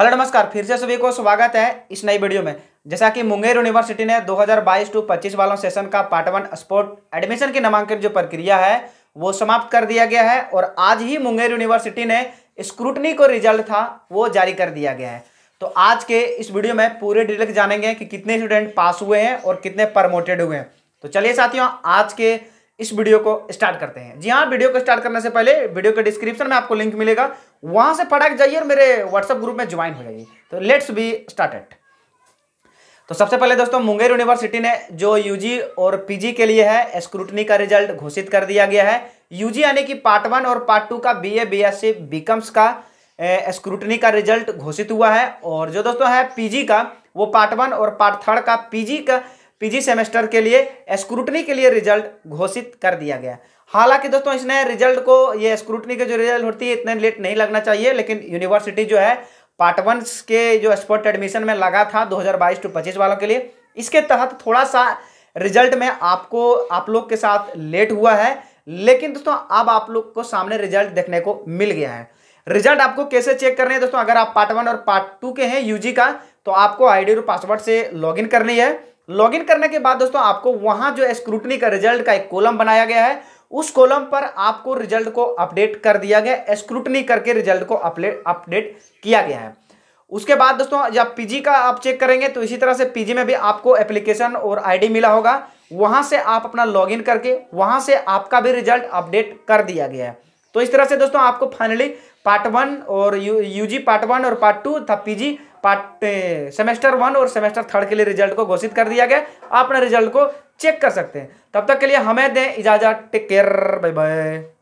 hello नमस्कार फिर से सभी को स्वागत है इस नई वीडियो में जैसा कि मुंगेर यूनिवर्सिटी ने 2022 टू 25 वालों सेशन का पार्ट वन स्पोर्ट एडमिशन की नामांकन जो प्रक्रिया है वो समाप्त कर दिया गया है और आज ही मुंगेर यूनिवर्सिटी ने स्क्रूटनी को रिजल्ट था वो जारी कर दिया गया है तो आज के इस वीडियो में पूरे डिटेल जानेंगे कि कितने स्टूडेंट पास हुए हैं और कितने प्रमोटेड हुए हैं तो चलिए साथियों आज के इस वीडियो को स्टार्ट करते हैं जी हाँ वीडियो को स्टार्ट करने से पहले वीडियो के डिस्क्रिप्शन में आपको लिंक मिलेगा वहां से पढ़ा जाइए और मेरे व्हाट्सएप ग्रुप में ज्वाइन हो जाइए तो लेट्स बी स्टार्टेड तो सबसे पहले दोस्तों मुंगेर यूनिवर्सिटी ने जो यूजी और पीजी के लिए है स्क्रूटनी का रिजल्ट घोषित कर दिया गया है यूजी यानी कि पार्ट वन और पार्ट टू का बीए बीएससी बीकम्स का स्क्रूटनी का रिजल्ट घोषित हुआ है और जो दोस्तों है पीजी का वो पार्ट वन और पार्ट थर्ड का पीजी का पीजी सेमेस्टर के लिए स्क्रूटनी के लिए रिजल्ट घोषित कर दिया गया हालांकि दोस्तों इसने रिजल्ट को ये स्क्रूटनी के जो रिजल्ट होती है इतने लेट नहीं लगना चाहिए लेकिन यूनिवर्सिटी जो है पार्ट वन के जो स्पोर्ट एडमिशन में लगा था 2022 टू 25 वालों के लिए इसके तहत थोड़ा सा रिजल्ट में आपको आप लोग के साथ लेट हुआ है लेकिन दोस्तों अब आप लोग को सामने रिजल्ट देखने को मिल गया है रिजल्ट आपको कैसे चेक करने हैं दोस्तों अगर आप पार्ट वन और पार्ट टू के हैं यूजी का तो आपको आईडी और पासवर्ड से लॉगिन करनी है लॉगिन करने के बाद दोस्तों आपको वहां जो स्क्रूटनी का रिजल्ट का एक कॉलम बनाया गया है उस कॉलम पर आपको रिजल्ट को अपडेट कर दिया गया स्क्रूटनी करके रिजल्ट को अपडेट किया गया है उसके बाद दोस्तों जब पीजी का आप चेक करेंगे तो इसी तरह से पीजी में भी आपको एप्लीकेशन और आईडी मिला होगा वहां से आप अपना लॉगिन करके वहां से आपका भी रिजल्ट अपडेट कर दिया गया है तो इस तरह से दोस्तों आपको फाइनली पार्ट वन और यू यूजी पार्ट वन और पार्ट टू तथा पीजी पार्ट सेमेस्टर वन और सेमेस्टर थर्ड के लिए रिजल्ट को घोषित कर दिया गया आप अपने रिजल्ट को चेक कर सकते हैं तब तक के लिए हमें दें इजाज़त टेक केयर बाय बाय